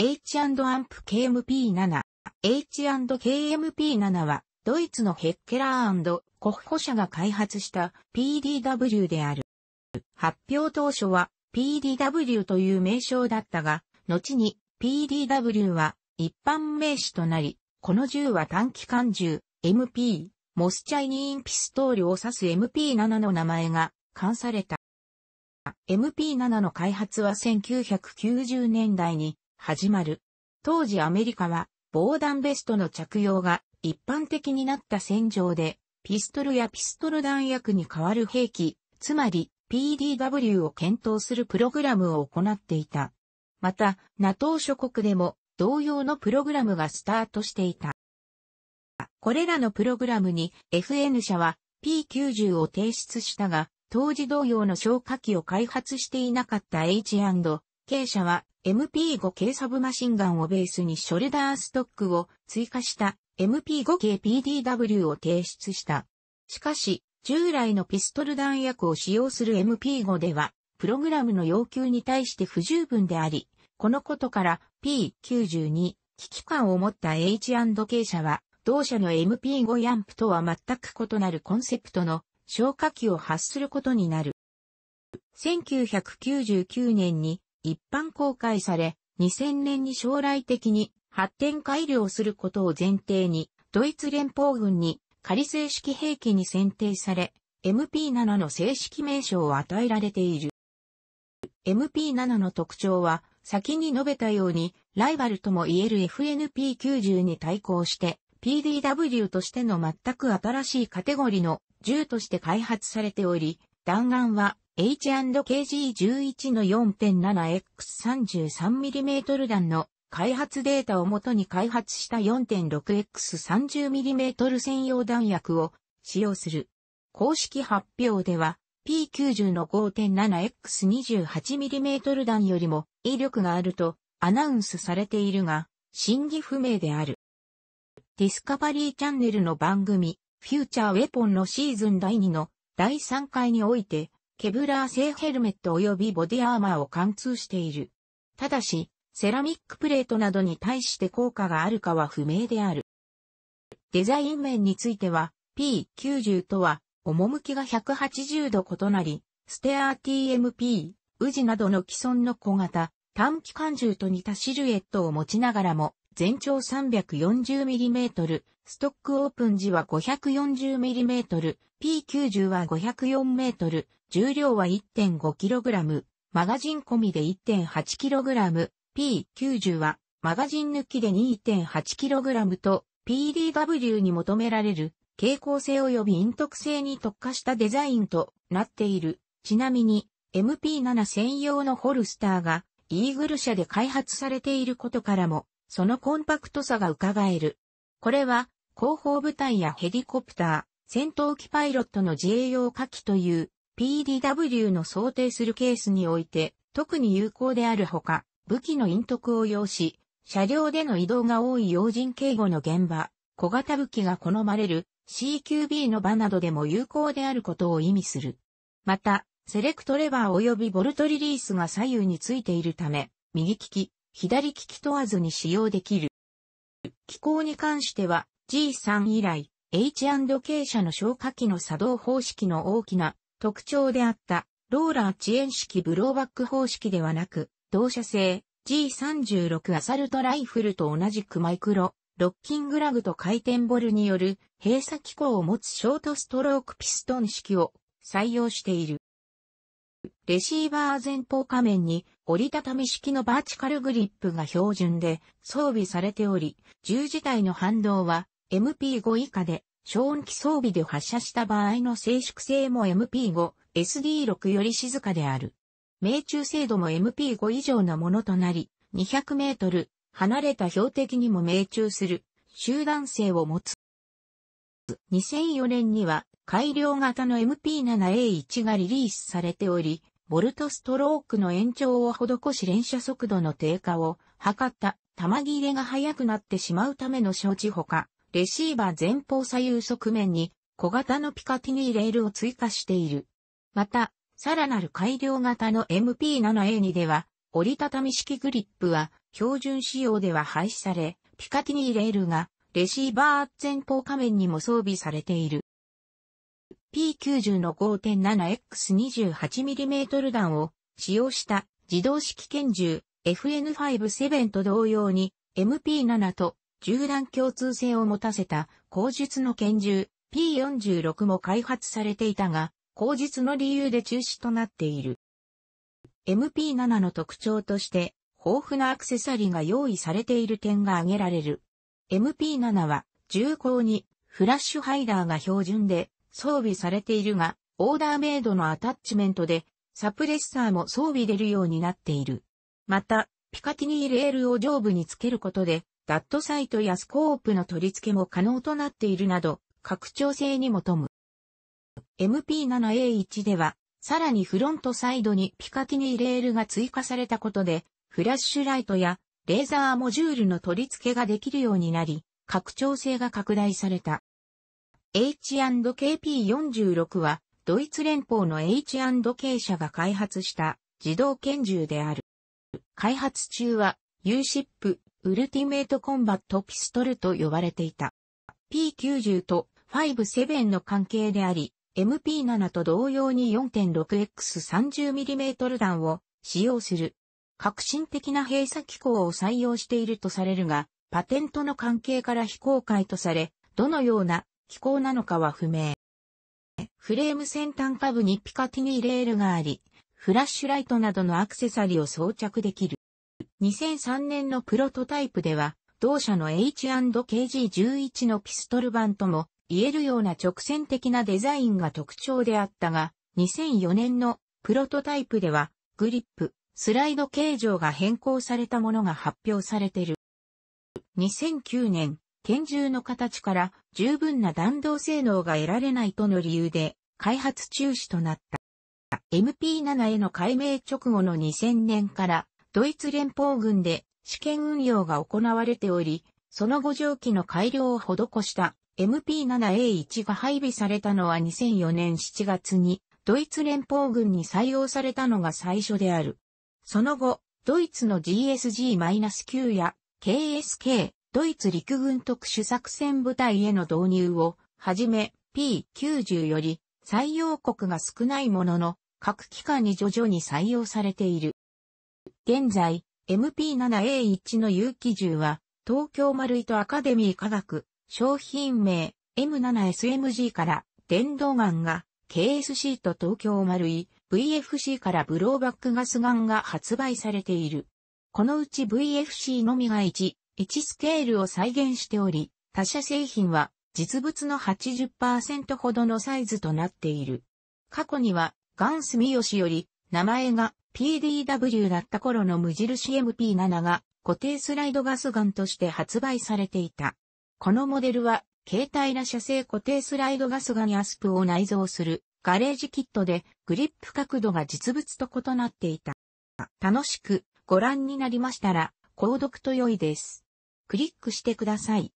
H&AMP-KMP7。H&KMP7 は、ドイツのヘッケラーコッホ社が開発した PDW である。発表当初は PDW という名称だったが、後に PDW は一般名詞となり、この銃は短期間銃、MP、モスチャイニーンピストールを指す MP7 の名前が冠された。MP7 の開発は1990年代に始まる。当時アメリカは防弾ベストの着用が一般的になった戦場で、ピストルやピストル弾薬に代わる兵器、つまり PDW を検討するプログラムを行っていた。また、NATO 諸国でも同様のプログラムがスタートしていた。これらのプログラムに FN 社は P90 を提出したが、当時同様の消火器を開発していなかった H& 営者は MP5 系サブマシンガンをベースにショルダーストックを追加した MP5 系 PDW を提出した。しかし、従来のピストル弾薬を使用する MP5 では、プログラムの要求に対して不十分であり、このことから P92 危機感を持った H&K 社は、同社の MP5 ヤンプとは全く異なるコンセプトの消火器を発することになる。1999年に一般公開され、2000年に将来的に発展改良することを前提に、ドイツ連邦軍に仮正式兵器に選定され、MP7 の正式名称を与えられている。MP7 の特徴は、先に述べたように、ライバルとも言える FNP90 に対抗して、PDW としての全く新しいカテゴリの銃として開発されており、弾丸は H&KG11 の 4.7X33mm 弾の開発データをもとに開発した 4.6X30mm 専用弾薬を使用する。公式発表では P90 の 5.7X28mm 弾よりも威力があるとアナウンスされているが、真偽不明である。ディスカバリーチャンネルの番組、フューチャーウェポンのシーズン第2の第3回において、ケブラー製ヘルメット及びボディアーマーを貫通している。ただし、セラミックプレートなどに対して効果があるかは不明である。デザイン面については、P90 とは、趣が180度異なり、ステアー TMP、ウジなどの既存の小型、短期間銃と似たシルエットを持ちながらも、全長 340mm、ストックオープン時は 540mm、P90 は504メートル、重量は1 5ラム、マガジン込みで1 8ラム、P90 はマガジン抜きで2 8ラムと PDW に求められる傾向性及び陰徳性に特化したデザインとなっている。ちなみに MP7 専用のホルスターがイーグル社で開発されていることからもそのコンパクトさが伺える。これは後方部隊やヘリコプター、戦闘機パイロットの自衛用火器という PDW の想定するケースにおいて特に有効であるほか、武器の隠匿を要し、車両での移動が多い要人警護の現場、小型武器が好まれる CQB の場などでも有効であることを意味する。また、セレクトレバー及びボルトリリースが左右についているため、右利き、左利き問わずに使用できる。機構に関しては G3 以来、H&K 社の消火器の作動方式の大きな特徴であったローラー遅延式ブローバック方式ではなく、同社製 G36 アサルトライフルと同じくマイクロ、ロッキングラグと回転ボルによる閉鎖機構を持つショートストロークピストン式を採用している。レシーバー前方仮面に折りたたみ式のバーチカルグリップが標準で装備されており、十字体の反動は MP5 以下で、消音器装備で発射した場合の静粛性も MP5、SD6 より静かである。命中精度も MP5 以上のものとなり、200メートル離れた標的にも命中する集団性を持つ。2004年には改良型の MP7A1 がリリースされており、ボルトストロークの延長を施し連射速度の低下を測った、弾切れが速くなってしまうための承知ほか、レシーバー前方左右側面に小型のピカティニーレールを追加している。また、さらなる改良型の MP7A2 では、折りたたみ式グリップは標準仕様では廃止され、ピカティニーレールがレシーバー前方仮面にも装備されている。P90 の 5.7X28mm 弾を使用した自動式拳銃 FN5-7 と同様に MP7 と銃弾共通性を持たせた口述の拳銃 P46 も開発されていたが、口述の理由で中止となっている。MP7 の特徴として、豊富なアクセサリーが用意されている点が挙げられる。MP7 は、銃口にフラッシュハイダーが標準で装備されているが、オーダーメイドのアタッチメントで、サプレッサーも装備出るようになっている。また、ピカティニーレールを上部につけることで、ダットサイトやスコープの取り付けも可能となっているなど、拡張性にも富む。MP7A1 では、さらにフロントサイドにピカティニーレールが追加されたことで、フラッシュライトやレーザーモジュールの取り付けができるようになり、拡張性が拡大された。H&KP46 は、ドイツ連邦の H&K 社が開発した自動拳銃である。開発中は USIP h ウルティメートコンバットピストルと呼ばれていた。P90 と57の関係であり、MP7 と同様に 4.6X30mm 弾を使用する。革新的な閉鎖機構を採用しているとされるが、パテントの関係から非公開とされ、どのような機構なのかは不明。フレーム先端下部にピカティニーレールがあり、フラッシュライトなどのアクセサリーを装着できる。2003年のプロトタイプでは、同社の H&KG11 のピストル版とも言えるような直線的なデザインが特徴であったが、2004年のプロトタイプでは、グリップ、スライド形状が変更されたものが発表されている。2009年、拳銃の形から十分な弾道性能が得られないとの理由で開発中止となった。MP7 への解明直後の2000年からドイツ連邦軍で試験運用が行われており、その後蒸気の改良を施した MP7A1 が配備されたのは2004年7月にドイツ連邦軍に採用されたのが最初である。その後、ドイツの GSG-9 や KSK、ドイツ陸軍特殊作戦部隊への導入をはじめ P90 より採用国が少ないものの各機関に徐々に採用されている。現在、MP7A1 の有機銃は、東京マルイトアカデミー科学、商品名 M7SMG から電動ガンが KSC と東京マルイ VFC からブローバックガスガンが発売されている。このうち VFC のみが1、1スケールを再現しており、他社製品は実物の80%ほどのサイズとなっている。過去にはガンスヨシより名前が PDW だった頃の無印 MP7 が固定スライドガスガンとして発売されていた。このモデルは、携帯な射精固定スライドガスガンやアスプを内蔵するガレージキットでグリップ角度が実物と異なっていた。楽しくご覧になりましたら、購読と良いです。クリックしてください。